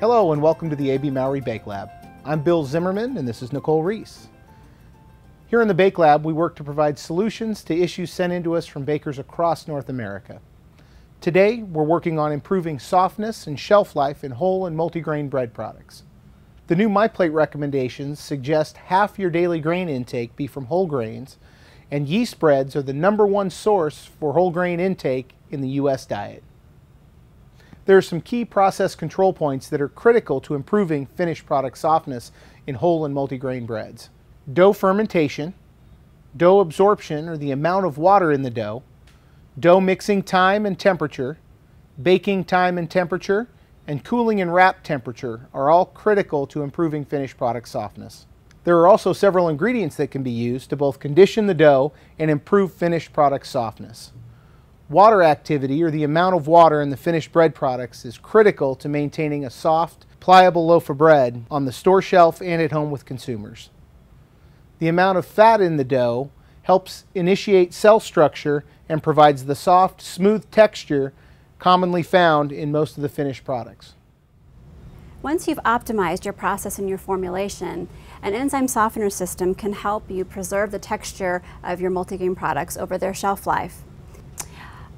Hello and welcome to the AB Maori Bake Lab. I'm Bill Zimmerman and this is Nicole Reese. Here in the Bake Lab, we work to provide solutions to issues sent in to us from bakers across North America. Today, we're working on improving softness and shelf life in whole and multigrain bread products. The new MyPlate recommendations suggest half your daily grain intake be from whole grains, and yeast breads are the number one source for whole grain intake in the U.S. diet there are some key process control points that are critical to improving finished product softness in whole and multigrain breads. Dough fermentation, dough absorption or the amount of water in the dough, dough mixing time and temperature, baking time and temperature, and cooling and wrap temperature are all critical to improving finished product softness. There are also several ingredients that can be used to both condition the dough and improve finished product softness. Water activity, or the amount of water in the finished bread products, is critical to maintaining a soft, pliable loaf of bread on the store shelf and at home with consumers. The amount of fat in the dough helps initiate cell structure and provides the soft, smooth texture commonly found in most of the finished products. Once you've optimized your process and your formulation, an enzyme softener system can help you preserve the texture of your multigrain products over their shelf life.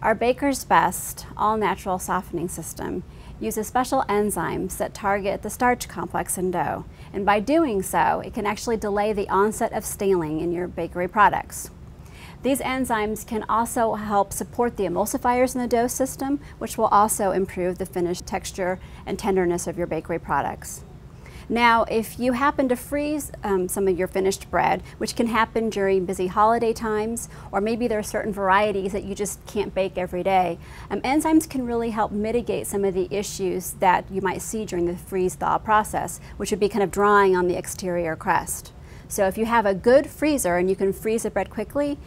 Our Baker's Best all-natural softening system uses special enzymes that target the starch complex in dough, and by doing so, it can actually delay the onset of staling in your bakery products. These enzymes can also help support the emulsifiers in the dough system, which will also improve the finished texture and tenderness of your bakery products. Now, if you happen to freeze um, some of your finished bread, which can happen during busy holiday times, or maybe there are certain varieties that you just can't bake every day, um, enzymes can really help mitigate some of the issues that you might see during the freeze thaw process, which would be kind of drying on the exterior crust. So if you have a good freezer and you can freeze the bread quickly,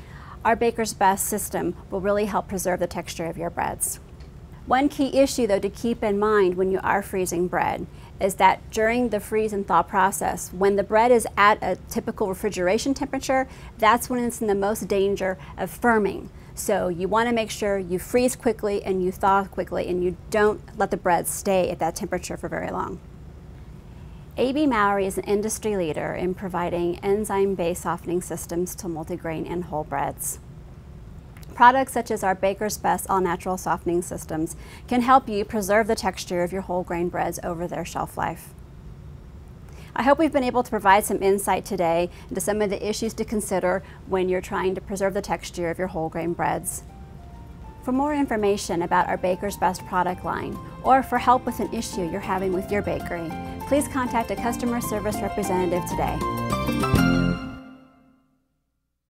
our Baker's Best system will really help preserve the texture of your breads. One key issue though to keep in mind when you are freezing bread is that during the freeze and thaw process, when the bread is at a typical refrigeration temperature, that's when it's in the most danger of firming. So you want to make sure you freeze quickly and you thaw quickly and you don't let the bread stay at that temperature for very long. AB Mowry is an industry leader in providing enzyme-based softening systems to multigrain and whole breads. Products such as our Baker's Best All Natural Softening Systems can help you preserve the texture of your whole grain breads over their shelf life. I hope we've been able to provide some insight today into some of the issues to consider when you're trying to preserve the texture of your whole grain breads. For more information about our Baker's Best product line or for help with an issue you're having with your bakery, please contact a customer service representative today.